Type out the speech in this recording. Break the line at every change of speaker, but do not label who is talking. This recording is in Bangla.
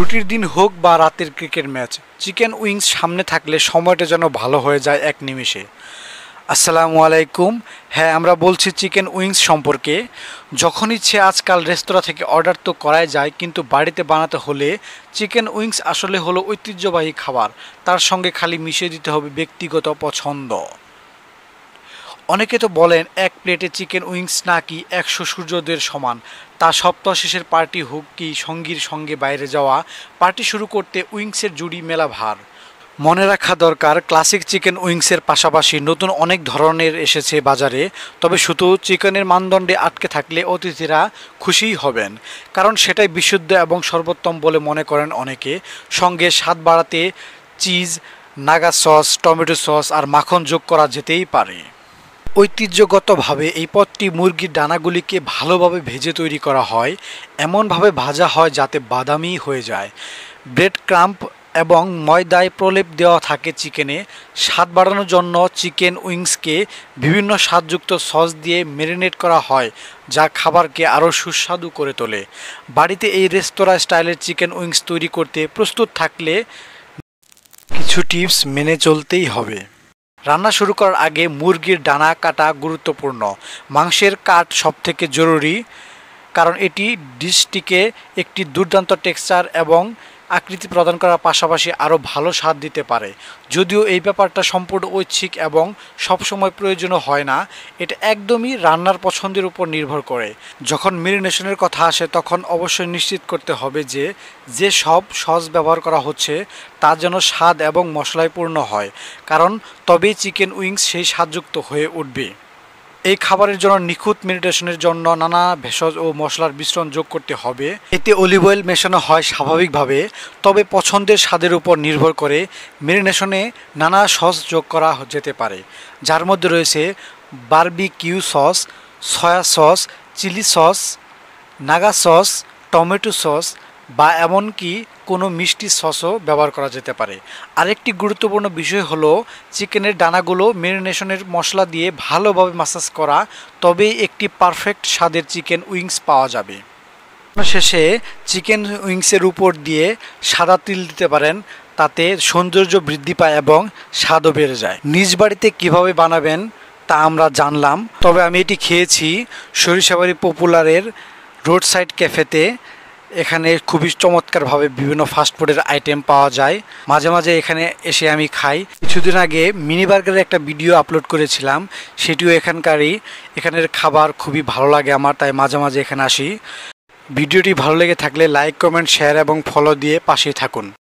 ছুটির দিন হোক বা রাতের ক্রিকেট ম্যাচ চিকেন উইংস সামনে থাকলে সময়টা যেন ভালো হয়ে যায় এক নিমেষে আসসালামু আলাইকুম হ্যাঁ আমরা বলছি চিকেন উইংস সম্পর্কে যখন ইচ্ছে আজকাল রেস্তোরাঁ থেকে অর্ডার তো করাই যায় কিন্তু বাড়িতে বানাতে হলে চিকেন উইংস আসলে হলো ঐতিহ্যবাহী খাবার তার সঙ্গে খালি মিশিয়ে দিতে হবে ব্যক্তিগত পছন্দ অনেকে তো বলেন এক প্লেটে চিকেন উইংস নাকি একশো সূর্যদের সমান তা সপ্তাহ শেষের পার্টি হোক কি সঙ্গীর সঙ্গে বাইরে যাওয়া পার্টি শুরু করতে উইংসের জুড়ি মেলা ভার মনে রাখা দরকার ক্লাসিক চিকেন উইংসের পাশাপাশি নতুন অনেক ধরনের এসেছে বাজারে তবে শুধু চিকেনের মানদণ্ডে আটকে থাকলে অতিথিরা খুশিই হবেন কারণ সেটাই বিশুদ্ধ এবং সর্বোত্তম বলে মনে করেন অনেকে সঙ্গে স্বাদ বাড়াতে cheese Naga sauce tomato sauce আর মাখন যোগ করা যেতেই পারে ঐতিহ্যগতভাবে এই পদটি মুরগির ডানাগুলিকে ভালোভাবে ভেজে তৈরি করা হয় এমনভাবে ভাজা হয় যাতে বাদামি হয়ে যায় ব্রেড ক্রাম্প এবং ময়দায় প্রলেপ দেওয়া থাকে চিকেনে স্বাদ বাড়ানোর জন্য চিকেন উইংসকে বিভিন্ন স্বাদযুক্ত সস দিয়ে মেরিনেট করা হয় যা খাবারকে আরও সুস্বাদু করে তোলে বাড়িতে এই রেস্তোরাঁ স্টাইলের চিকেন উইংস তৈরি করতে প্রস্তুত থাকলে কিছু টিপস মেনে চলতেই হবে রান্না শুরু করার আগে মুরগির ডানা কাটা গুরুত্বপূর্ণ মাংসের কাট সবথেকে জরুরি কারণ এটি ডিশটিকে একটি দুর্দান্ত টেক্সচার এবং আকৃতি প্রদান করার পাশাপাশি আরও ভালো স্বাদ দিতে পারে যদিও এই ব্যাপারটা সম্পূর্ণ ঐচ্ছিক এবং সবসময় প্রয়োজনও হয় না এটা একদমই রান্নার পছন্দের উপর নির্ভর করে যখন মেরিনেশনের কথা আসে তখন অবশ্যই নিশ্চিত করতে হবে যে যে সব সস ব্যবহার করা হচ্ছে তা যেন স্বাদ এবং মশলায় পূর্ণ হয় কারণ তবেই চিকেন উইংস সেই স্বাদযুক্ত হয়ে উঠবে এই খাবারের জন্য নিখুঁত মেডিটেশনের জন্য নানা ভেষজ ও মশলার মিশ্রণ যোগ করতে হবে এতে অলিভ অয়েল মেশানো হয় স্বাভাবিকভাবে তবে পছন্দের স্বাদের উপর নির্ভর করে মেরিনেশনে নানা সস যোগ করা যেতে পারে যার মধ্যে রয়েছে কিউ sauce soya sauce chilli sauce Naga sauce tomato sauce বা এমনকি কোনো মিষ্টি সসও ব্যবহার করা যেতে পারে আরেকটি গুরুত্বপূর্ণ বিষয় হলো চিকেনের ডানাগুলো মেরিনেশনের মশলা দিয়ে ভালোভাবে মাসাজ করা তবেই একটি পারফেক্ট স্বাদের চিকেন উইংস পাওয়া যাবে শেষে চিকেন উইংসের উপর দিয়ে সাদা তিল দিতে পারেন তাতে সৌন্দর্য বৃদ্ধি পায় এবং স্বাদও বেড়ে যায় নিজ বাড়িতে কীভাবে বানাবেন তা আমরা জানলাম তবে আমি এটি খেয়েছি সরিষাবাড়ি পপুলারের রোড সাইড ক্যাফেতে এখানে খুবই চমৎকারভাবে বিভিন্ন ফাস্টফুডের আইটেম পাওয়া যায় মাঝে মাঝে এখানে এসে আমি খাই কিছুদিন আগে মিনি বার্গারের একটা ভিডিও আপলোড করেছিলাম সেটিও এখানকারই এখানের খাবার খুবই ভালো লাগে আমার তাই মাঝে মাঝে এখানে আসি ভিডিওটি ভালো লেগে থাকলে লাইক কমেন্ট শেয়ার এবং ফলো দিয়ে পাশে থাকুন